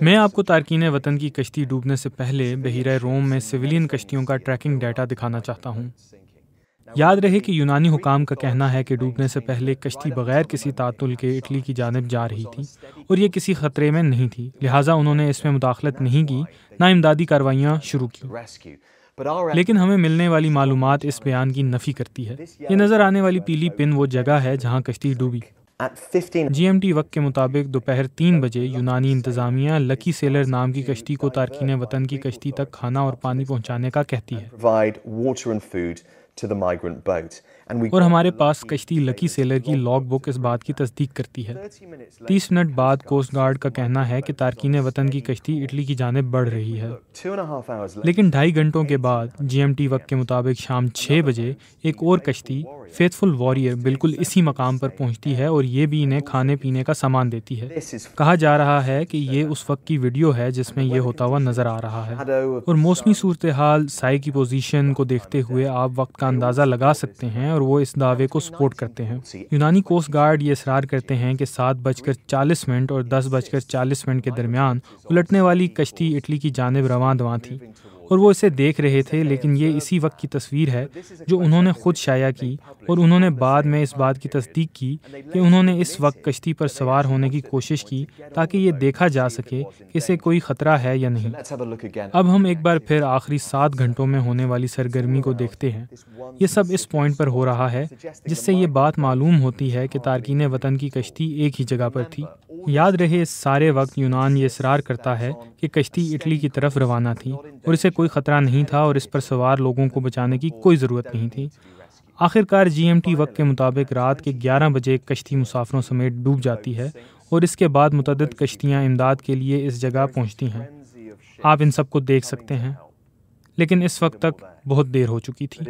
میں آپ کو تارکین وطن کی کشتی ڈوبنے سے پہلے بحیرہ روم میں سویلین کشتیوں کا ٹریکنگ ڈیٹا دکھانا چاہتا ہوں یاد رہے کہ یونانی حکام کا کہنا ہے کہ ڈوبنے سے پہلے کشتی بغیر کسی تعطل کے اٹلی کی جانب جا رہی تھی اور یہ کسی خطرے میں نہیں تھی لہٰذا انہوں نے اس میں مداخلت نہیں کی نہ امدادی کاروائیاں شروع کی لیکن ہمیں ملنے والی معلومات اس بیان کی نفی کرتی ہے یہ نظر آنے والی پیلی پن وہ جگہ ہے جہاں کشتی ڈوبی جی ایم ٹی وقت کے مطابق دوپہر تین بجے یونانی انتظامیہ لکی سیلر نام کی کشتی کو تارکین وطن کی کشتی تک کھانا اور پانی پہنچانے کا کہتی ہے اور ہمارے پاس کشتی لکی سیلر کی لاگ بک اس بات کی تصدیق کرتی ہے تیس منٹ بعد کوسٹ گارڈ کا کہنا ہے کہ تارکین وطن کی کشتی اٹلی کی جانب بڑھ رہی ہے لیکن ڈھائی گھنٹوں کے بعد جی ایم ٹی وقت کے مطابق شام چھ بجے ایک اور کشتی فیتھ فل واریئر بالکل اسی مقام پر پہنچتی ہے اور یہ بھی انہیں کھانے پینے کا سامان دیتی ہے کہا جا رہا ہے کہ یہ اس وقت کی ویڈیو ہے جس میں یہ ہوتا ہوا نظر آ رہا ہے اور موسمی صورتحال سائے کی پوزیشن کو دیکھتے ہوئے آپ وقت کا اندازہ لگا سکتے ہیں اور وہ اس دعوے کو سپورٹ کرتے ہیں یونانی کوسٹ گارڈ یہ اصرار کرتے ہیں کہ سات بج کر چالیس منٹ اور دس بج کر چالیس منٹ کے درمیان الٹنے والی کشتی اٹلی کی جانب رواں دواں تھی اور وہ اسے دیکھ رہے تھے لیکن یہ اسی وقت کی تصویر ہے جو انہوں نے خود شائع کی اور انہوں نے بعد میں اس بات کی تصدیق کی کہ انہوں نے اس وقت کشتی پر سوار ہونے کی کوشش کی تاکہ یہ دیکھا جا سکے کہ اسے کوئی خطرہ ہے یا نہیں اب ہم ایک بار پھر آخری سات گھنٹوں میں ہونے والی سرگرمی کو دیکھتے ہیں یہ سب اس پوائنٹ پر ہو رہا ہے جس سے یہ بات معلوم ہوتی ہے کہ تارکین وطن کی کشتی ایک ہی جگہ پر تھی یاد رہے سارے وقت یونان یہ اصرار کرتا ہے کہ کشتی اٹلی کی طرف روانہ تھی اور اسے کوئی خطرہ نہیں تھا اور اس پر سوار لوگوں کو بچانے کی کوئی ضرورت نہیں تھی آخر کار جی ایم ٹی وقت کے مطابق رات کے گیارہ بجے کشتی مسافروں سمیت ڈوب جاتی ہے اور اس کے بعد متعدد کشتیاں امداد کے لیے اس جگہ پہنچتی ہیں آپ ان سب کو دیکھ سکتے ہیں لیکن اس وقت تک بہت دیر ہو چکی تھی